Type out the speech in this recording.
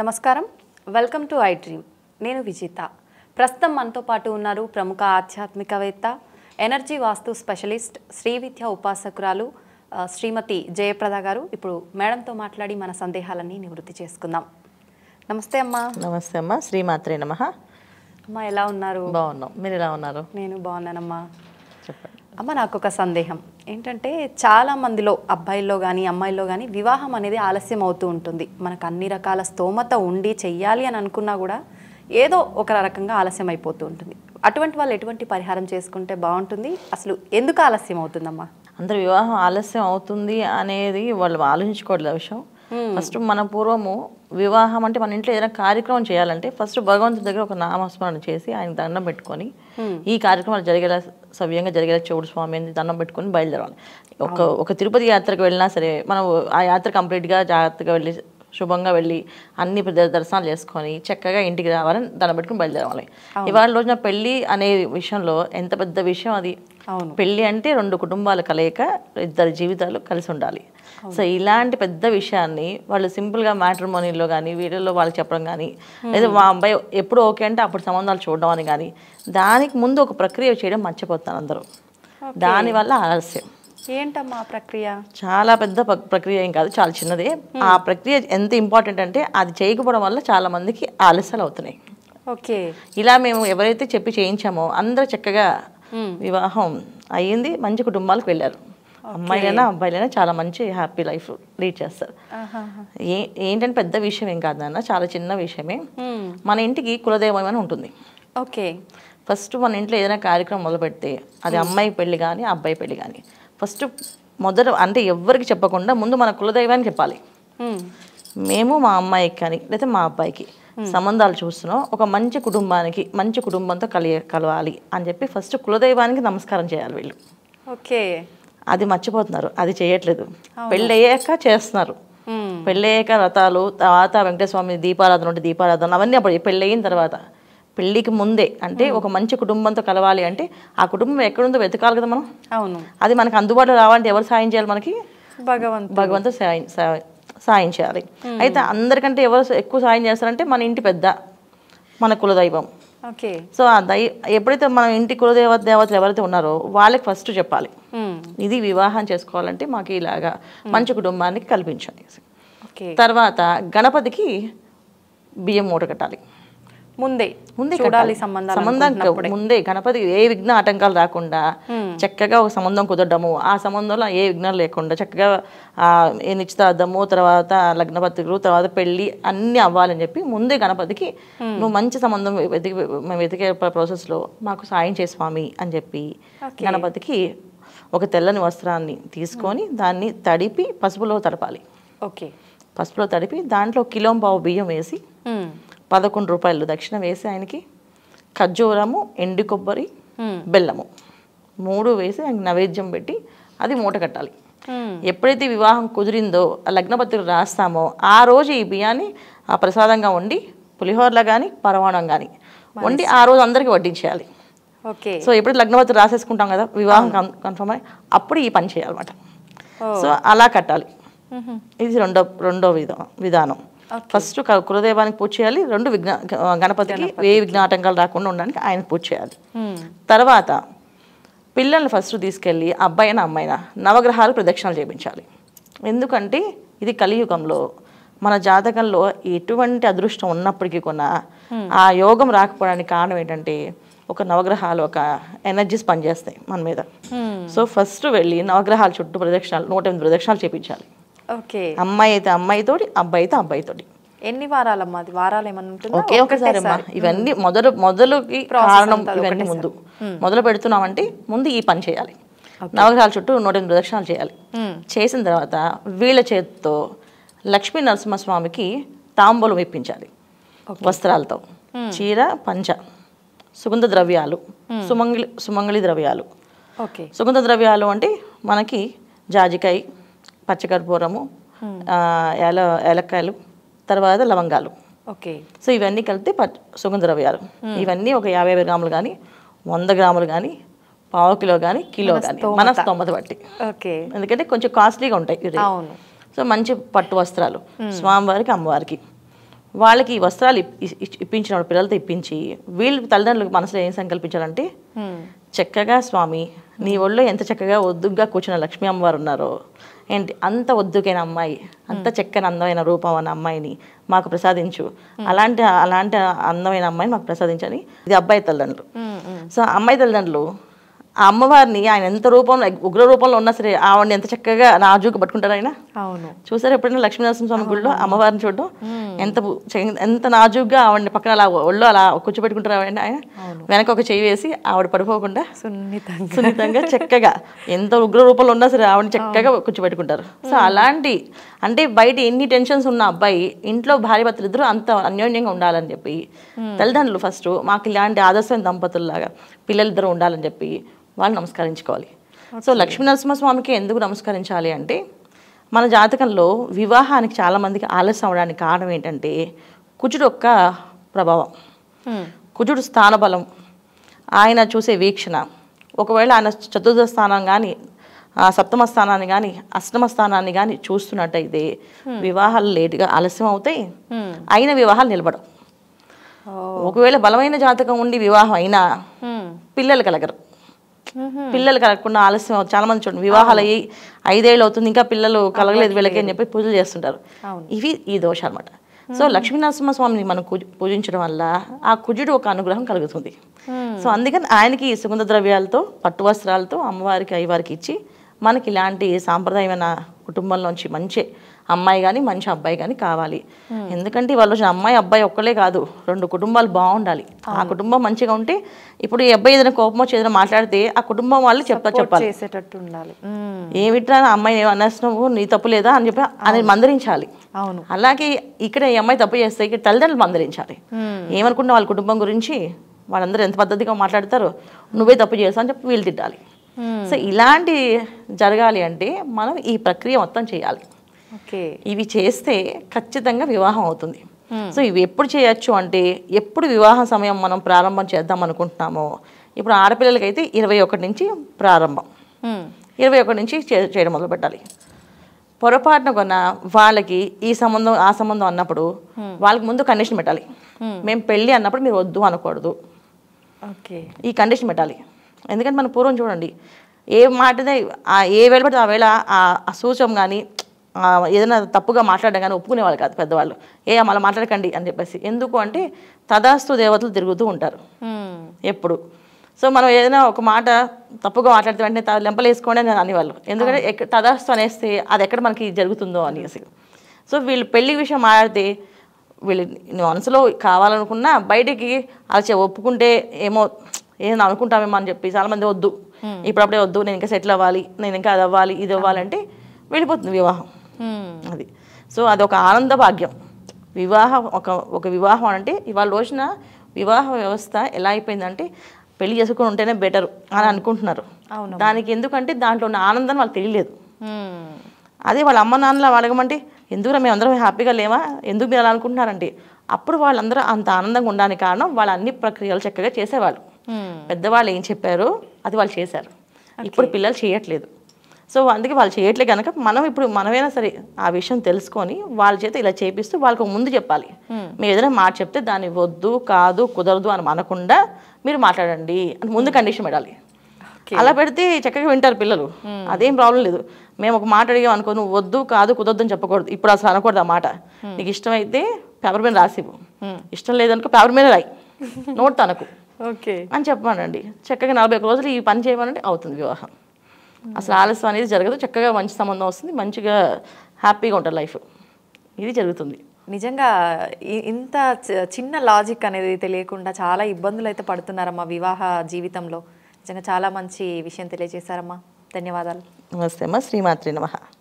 నమస్కారం welcome to I dream నేను విజేత ప్రస్తుతం మనతో పాటు ఉన్నారు ప్రముఖ ఆధ్యాత్మికవేత్త ఎనర్జీ వాస్తు స్పెషలిస్ట్ శ్రీ విద్య ఉపాసకురాలు శ్రీమతి జయప్రద గారు ఇప్పుడు మేడంతో మాట్లాడి మన సందేహాలన్నీ నివృత్తి చేసుకుందాం నమస్తే అమ్మా నమస్తే అమ్మా శ్రీమాత్రే నమ అమ్మా ఎలా ఉన్నారు బాగున్నాం మీరు ఎలా ఉన్నారు నేను బాగున్నానమ్మా చెప్పండి అమ్మ నాకు ఒక సందేహం ఏంటంటే చాలా మందిలో అబ్బాయిల్లో కానీ అమ్మాయిల్లో కానీ వివాహం అనేది ఆలస్యం అవుతూ ఉంటుంది మనకు అన్ని రకాల స్తోమత ఉండి చెయ్యాలి అని అనుకున్నా కూడా ఏదో ఒక రకంగా ఆలస్యం అయిపోతూ ఉంటుంది అటువంటి వాళ్ళు ఎటువంటి పరిహారం చేసుకుంటే బాగుంటుంది అసలు ఎందుకు ఆలస్యం అవుతుందమ్మా అందరు వివాహం ఆలస్యం అవుతుంది అనేది వాళ్ళు ఆలోచించుకోవట్లేదు విషయం ఫస్ట్ మన పూర్వము వివాహం అంటే మన ఇంట్లో ఏదైనా కార్యక్రమం చేయాలంటే ఫస్ట్ భగవంతుడి దగ్గర ఒక నామస్మరణ చేసి ఆయన దండం పెట్టుకొని ఈ కార్యక్రమాలు జరిగేలా సవ్యంగా జరిగేలా చోడు స్వామి అని దండం పెట్టుకొని బయలుదేరాలి ఒక ఒక తిరుపతి యాత్రకు వెళ్ళినా సరే మనం ఆ యాత్ర కంప్లీట్గా జాగ్రత్తగా వెళ్ళి శుభంగా వెళ్ళి అన్ని దర్శనాలు చేసుకొని చక్కగా ఇంటికి రావాలని దాన్ని పెట్టుకుని బయలుదేరాలి ఇవాళ రోజున పెళ్ళి అనే విషయంలో ఎంత పెద్ద విషయం అది పెళ్ళి అంటే రెండు కుటుంబాల కలయిక ఇద్దరు జీవితాలు కలిసి ఉండాలి సో ఇలాంటి పెద్ద విషయాన్ని వాళ్ళు సింపుల్గా మ్యాట్రిమోనీలో కానీ వీడియోలో వాళ్ళకి చెప్పడం కానీ లేదా మా అబ్బాయి ఎప్పుడు ఓకే అంటే అప్పుడు సంబంధాలు చూడడం అని కానీ దానికి ముందు ఒక ప్రక్రియ చేయడం మర్చిపోతాను అందరూ దానివల్ల ఆలస్యం ఏంటమ్మా ప్రక్రియ చాలా పెద్ద ప్రక్రియ ఏం కాదు చాలా చిన్నదే ఆ ప్రక్రియ ఎంత ఇంపార్టెంట్ అంటే అది చేయకపోవడం వల్ల చాలా మందికి ఆలస్యాలు అవుతున్నాయి ఓకే ఇలా మేము ఎవరైతే చెప్పి చేయించామో అందరూ చక్కగా వివాహం అయ్యింది మంచి కుటుంబాలకు వెళ్ళారు అమ్మాయిలైనా అబ్బాయిలైనా చాలా మంచి హ్యాపీ లైఫ్ లీడ్ చేస్తారు ఏంటంటే పెద్ద విషయం ఏం కాదు నాన్న చాలా చిన్న విషయమే మన ఇంటికి కులదైవం అని ఉంటుంది ఓకే ఫస్ట్ మన ఇంట్లో ఏదైనా కార్యక్రమం మొదలు పెడితే అది అమ్మాయి పెళ్లి కానీ అబ్బాయి పెళ్లి కానీ ఫస్ట్ మొదట అంటే ఎవరికి చెప్పకుండా ముందు మన కులదైవానికి చెప్పాలి మేము మా అమ్మాయికి కానీ లేదా మా అబ్బాయికి సంబంధాలు చూస్తున్నాం ఒక మంచి కుటుంబానికి మంచి కుటుంబంతో కలి కలవాలి అని చెప్పి ఫస్ట్ కులదైవానికి నమస్కారం చేయాలి వీళ్ళు ఓకే అది మర్చిపోతున్నారు అది చేయట్లేదు పెళ్ళయ్యాక చేస్తున్నారు పెళ్ళయ్యాక రథాలు తర్వాత వెంకటేశ్వర స్వామి దీపారాధన ఉంటే దీపారాధన అవన్నీ అప్పుడు పెళ్ళయిన తర్వాత పెళ్ళికి ముందే అంటే ఒక మంచి కుటుంబంతో కలవాలి అంటే ఆ కుటుంబం ఎక్కడుందో వెతకాలి కదా మనం అవును అది మనకు అందుబాటులో రావాలంటే ఎవరు సాయం చేయాలి మనకి భగవంతు భగవంతుడు సాయం సాయం చేయాలి అయితే అందరికంటే ఎవరు ఎక్కువ సాయం చేస్తారంటే మన ఇంటి పెద్ద మన కులదైవం ఓకే సో ఆ దై ఎప్పుడైతే మన ఇంటి కులదేవ దేవతలు ఎవరైతే ఉన్నారో వాళ్ళకి ఫస్ట్ చెప్పాలి ఇది వివాహం చేసుకోవాలంటే మాకు ఇలాగా మంచి కుటుంబానికి కల్పించండి తర్వాత గణపతికి బియ్యం మూట కట్టాలి ముందే ముందే చూడాలి సంబంధాలు సంబంధానికి ముందే గణపతి ఏ విఘ్న ఆటంకాలు రాకుండా చక్కగా ఒక సంబంధం కుదరడము ఆ సంబంధంలో ఏ విఘ్నాలు లేకుండా చక్కగా ఏ నిశ్చితార్థము తర్వాత లగ్నపత్రికలు తర్వాత పెళ్లి అన్ని అవ్వాలని చెప్పి ముందే గణపతికి నువ్వు మంచి సంబంధం వెతికి మేము వెతికే ప్రాసెస్ లో మాకు సాయం చేసి స్వామి అని చెప్పి గణపతికి ఒక తెల్లని వస్త్రాన్ని తీసుకొని దాన్ని తడిపి పసుపులో తడపాలి ఓకే పసుపులో తడిపి దాంట్లో కిలోంబావు బియ్యం వేసి పదకొండు రూపాయలు దక్షిణ వేసి ఆయనకి ఖర్జూరము ఎండి కొబ్బరి బెల్లము మూడు వేసి ఆయనకి నైవేద్యం పెట్టి అది మూట కట్టాలి ఎప్పుడైతే వివాహం కుదిరిందో ఆ లగ్నపత్రికలు రాస్తామో ఆ రోజు ఈ బియ్యాన్ని ఆ ప్రసాదంగా వండి పులిహోరలో కానీ పరమాణం కానీ వండి ఆ రోజు అందరికీ వడ్డించేయాలి ఓకే సో ఎప్పుడు లగ్నపత్రిక రాసేసుకుంటాం కదా వివాహం కన్ఫర్మ్ అయ్యి అప్పుడు ఈ పని చేయాలన్నమాట సో అలా కట్టాలి ఇది రెండో రెండో విధం విధానం ఫస్ట్ కులదేవానికి పూజ చేయాలి రెండు విఘ్న గణపతికి ఏ విఘ్న ఆటంకాలు రాకుండా ఉండడానికి ఆయన పూజ చేయాలి hmm. తర్వాత పిల్లల్ని ఫస్ట్ తీసుకెళ్ళి అబ్బాయిన అమ్మాయిన నవగ్రహాలు ప్రదక్షిణలు చేయించాలి ఎందుకంటే ఇది కలియుగంలో మన జాతకంలో ఎటువంటి అదృష్టం ఉన్నప్పటికీ కూడా hmm. ఆ యోగం రాకపోవడానికి కారణం ఏంటంటే ఒక నవగ్రహాలు ఒక ఎనర్జీస్ పనిచేస్తాయి మన మీద hmm. సో ఫస్ట్ వెళ్ళి నవగ్రహాల చుట్టూ ప్రదక్షిణాలు నూట ఎనిమిది ప్రదక్షిణాలు చేయించాలి ఓకే అమ్మాయి అయితే తోటి అబ్బాయి అయితే తోటి ఎన్ని వారాలమ్మా అది వారాలు ఏమన్నా ఓకే ఒకసారి అమ్మా ఇవన్నీ మొదలు మొదలుకి కారణం ఇవన్నీ ముందు మొదలు పెడుతున్నామంటే ముందు ఈ పని చేయాలి నవగ్రహాల చుట్టూ నూట ఎనిమిది ప్రదక్షిణాలు చేయాలి చేసిన తర్వాత వీళ్ళ చేతితో లక్ష్మీ నరసింహస్వామికి తాంబూలం ఇప్పించాలి వస్త్రాలతో చీర పంచ సుగంధ ద్రవ్యాలు సుమంగిలి సుమంగళి ద్రవ్యాలు సుగంధ ద్రవ్యాలు అంటే మనకి జాజికాయ పచ్చకర్పూరము ఏల ఏలక్కాయలు తర్వాత లవంగాలు ఓకే సో ఇవన్నీ కలిపితే సుగంధ ద్రవ్యాలు ఇవన్నీ ఒక యాభై యాభై గ్రాములు కానీ వంద గ్రాములు కానీ పావు కిలో కానీ కిలో కానీ మన స్తోమత బట్టి ఓకే ఎందుకంటే కొంచెం కాస్ట్లీగా ఉంటాయి సో మంచి పట్టు వస్త్రాలు స్వామివారికి అమ్మవారికి వాళ్ళకి ఈ వస్త్రాలు ఇప్పించిన పిల్లలతో ఇప్పించి వీళ్ళు తల్లిదండ్రులకు మనసులో ఏం సంకల్పించాలంటే చక్కగా స్వామి నీ ఒళ్ళో ఎంత చక్కగా ఒద్దుగ్గా కూర్చున్న లక్ష్మీ అమ్మవారు ఉన్నారో ఏంటి అంత ఒద్దుకైన అమ్మాయి అంత చక్కని అందమైన రూపం అన్న అమ్మాయిని మాకు ప్రసాదించు అలాంటి అలాంటి అందమైన అమ్మాయిని మాకు ప్రసాదించని ఇది అబ్బాయి తల్లిదండ్రులు సో అమ్మాయి తల్లిదండ్రులు ఆ అమ్మవారిని ఆయన ఎంత రూపంలో ఉగ్ర రూపంలో ఉన్నా సరే ఆవిడని ఎంత చక్కగా నాజూకు పట్టుకుంటారు ఆయన అవును చూసారు ఎప్పుడైనా స్వామి గుడిలో అమ్మవారిని చూడడం ఎంత ఎంత నాజూగ్గా ఆవిడని పక్కన అలా ఒళ్ళు అలా కూర్చోబెట్టుకుంటారు ఆవిడ ఆయన వెనక ఒక చేయి వేసి ఆవిడ పడిపోకుండా సున్నితంగా సున్నితంగా చక్కగా ఎంత ఉగ్ర రూపంలో ఉన్నా సరే ఆవిడని చక్కగా కూర్చోబెట్టుకుంటారు సో అలాంటి అంటే బయట ఎన్ని టెన్షన్స్ ఉన్న అబ్బాయి ఇంట్లో భార్య భర్తలు ఇద్దరు అంత అన్యోన్యంగా ఉండాలని చెప్పి తల్లిదండ్రులు ఫస్ట్ మాకు ఇలాంటి ఆదర్శం దంపతుల్లాగా పిల్లలిద్దరు ఉండాలని చెప్పి వాళ్ళు నమస్కరించుకోవాలి సో లక్ష్మీ నరసింహస్వామికి ఎందుకు నమస్కరించాలి అంటే మన జాతకంలో వివాహానికి చాలామందికి ఆలస్యం అవడానికి కారణం ఏంటంటే కుజుడు యొక్క ప్రభావం hmm. కుజుడు స్థానబలం ఆయన చూసే వీక్షణ ఒకవేళ ఆయన చతుర్థ స్థానం కానీ సప్తమ స్థానాన్ని కానీ అష్టమ స్థానాన్ని కానీ చూస్తున్నట్టయితే hmm. వివాహాలు లేటుగా ఆలస్యం అవుతాయి hmm. అయిన వివాహాలు నిలబడవు ఒకవేళ బలమైన జాతకం ఉండి వివాహం అయినా పిల్లలు కలగరు పిల్లలు కలగకుండా ఆలస్యం చాలా మంది చూడండి వివాహాలు అయ్యి ఐదేళ్ళు అవుతుంది ఇంకా పిల్లలు కలగలేదు వీళ్ళకి అని చెప్పి పూజలు చేస్తుంటారు ఇవి ఈ దోషం అనమాట సో స్వామిని మనం పూజించడం వల్ల ఆ కుజుడు ఒక అనుగ్రహం కలుగుతుంది సో అందుకని ఆయనకి సుగంధ ద్రవ్యాలతో పట్టు వస్త్రాలతో అమ్మవారికి అయ్యవారికి ఇచ్చి మనకి ఇలాంటి సాంప్రదాయమైన కుటుంబంలోంచి మంచి అమ్మాయి కానీ మంచి అబ్బాయి కానీ కావాలి ఎందుకంటే వాళ్ళు అమ్మాయి అబ్బాయి ఒక్కలే కాదు రెండు కుటుంబాలు బాగుండాలి ఆ కుటుంబం మంచిగా ఉంటే ఇప్పుడు ఈ అబ్బాయి ఏదైనా వచ్చి ఏదైనా మాట్లాడితే ఆ కుటుంబం వాళ్ళు చెప్తా చెప్పాలి ఉండాలి ఏమిట్రా అమ్మాయి ఏమనేస్తున్నావు నీ తప్పు లేదా అని చెప్పి అని మందరించాలి అవును అలాగే ఇక్కడ ఈ అమ్మాయి తప్పు చేస్తే ఇక్కడ తల్లిదండ్రులు మందరించాలి ఏమనుకుంటున్నా వాళ్ళ కుటుంబం గురించి వాళ్ళందరూ ఎంత పద్ధతిగా మాట్లాడతారో నువ్వే తప్పు చేస్తావు అని చెప్పి వీళ్ళు తిట్టాలి సో hmm. ఇలాంటి జరగాలి అంటే మనం ఈ ప్రక్రియ మొత్తం చేయాలి ఇవి చేస్తే ఖచ్చితంగా వివాహం అవుతుంది సో hmm. ఇవి ఎప్పుడు చేయొచ్చు అంటే ఎప్పుడు వివాహ సమయం మనం ప్రారంభం చేద్దాం అనుకుంటున్నామో ఇప్పుడు ఆడపిల్లలకైతే ఇరవై ఒకటి నుంచి ప్రారంభం hmm. ఇరవై ఒకటి నుంచి చేయడం మొదలు పెట్టాలి పొరపాటున కొన్న వాళ్ళకి ఈ సంబంధం ఆ సంబంధం అన్నప్పుడు వాళ్ళకి ముందు కండిషన్ పెట్టాలి మేము పెళ్ళి అన్నప్పుడు మీరు వద్దు అనకూడదు ఈ కండిషన్ పెట్టాలి ఎందుకంటే మనం పూర్వం చూడండి ఏ మాటనే ఏ వేళ పడితే ఆ వేళ ఆ సూచం కానీ ఏదైనా తప్పుగా మాట్లాడడం కానీ ఒప్పుకునేవాళ్ళు కాదు పెద్దవాళ్ళు ఏ మళ్ళీ మాట్లాడకండి అని చెప్పేసి ఎందుకు అంటే తదాస్తు దేవతలు తిరుగుతూ ఉంటారు ఎప్పుడు సో మనం ఏదైనా ఒక మాట తప్పుగా మాట్లాడితే వెంటనే లెంపలేసుకోండి అని అనేవాళ్ళు ఎందుకంటే తదాస్తు అనేస్తే అది ఎక్కడ మనకి జరుగుతుందో అనేసి సో వీళ్ళు పెళ్లి విషయం మాట్లాడితే వీళ్ళు మనసులో కావాలనుకున్నా బయటికి అలా ఒప్పుకుంటే ఏమో ఏదైనా అనుకుంటామేమో అని చెప్పి చాలా మంది వద్దు ఇప్పుడప్పుడే వద్దు నేను ఇంకా సెటిల్ అవ్వాలి నేను ఇంకా అది అవ్వాలి ఇది అవ్వాలంటే వెళ్ళిపోతుంది వివాహం అది సో అది ఒక ఆనంద భాగ్యం వివాహం ఒక ఒక వివాహం అంటే ఇవాళ రోజున వివాహ వ్యవస్థ ఎలా అయిపోయిందంటే పెళ్లి చేసుకుని ఉంటేనే బెటర్ అని అనుకుంటున్నారు దానికి ఎందుకంటే దాంట్లో ఉన్న ఆనందం వాళ్ళకి తెలియలేదు అదే వాళ్ళ అమ్మ నాన్నలు వాళ్ళకమంటే ఎందుకు మేమందరం హ్యాపీగా లేవా ఎందుకు మీరు అలా అనుకుంటున్నారంటే అప్పుడు వాళ్ళందరూ అంత ఆనందంగా ఉండడానికి కారణం వాళ్ళు అన్ని ప్రక్రియలు చక్కగా చేసేవాళ్ళు Hmm. పెద్దవాళ్ళు ఏం చెప్పారో అది వాళ్ళు చేశారు ఇప్పుడు పిల్లలు చేయట్లేదు సో అందుకే వాళ్ళు చేయట్లే కనుక మనం ఇప్పుడు మనమైనా సరే ఆ విషయం తెలుసుకొని వాళ్ళ చేత ఇలా చేపిస్తూ వాళ్ళకు ముందు చెప్పాలి hmm. మీరు ఏదైనా మాట చెప్తే దాన్ని వద్దు కాదు కుదరదు అని అనకుండా మీరు మాట్లాడండి అని ముందు కండిషన్ hmm. పెట్టాలి అలా పెడితే చక్కగా వింటారు పిల్లలు అదేం ప్రాబ్లం లేదు మేము ఒక మాట అడిగాం అనుకో నువ్వు వద్దు కాదు కుదరదు అని చెప్పకూడదు ఇప్పుడు అసలు అనకూడదు ఆ మాట నీకు ఇష్టమైతే పేపర్ మీద రాసివు ఇష్టం లేదనుకో పేపర్ మీద రాయి నోట్ తనకు ఓకే అని చెప్పానండి చక్కగా నలభై ఒక్క రోజులు ఈ పని చేయమనంటే అవుతుంది వివాహం అసలు ఆలస్యం అనేది జరగదు చక్కగా మంచి సంబంధం వస్తుంది మంచిగా హ్యాపీగా ఉంటుంది లైఫ్ ఇది జరుగుతుంది నిజంగా ఇంత చిన్న లాజిక్ అనేది తెలియకుండా చాలా ఇబ్బందులు అయితే పడుతున్నారమ్మా వివాహ జీవితంలో నిజంగా చాలా మంచి విషయం తెలియజేశారమ్మా ధన్యవాదాలు నమస్తే అమ్మా శ్రీమాత్రి నమః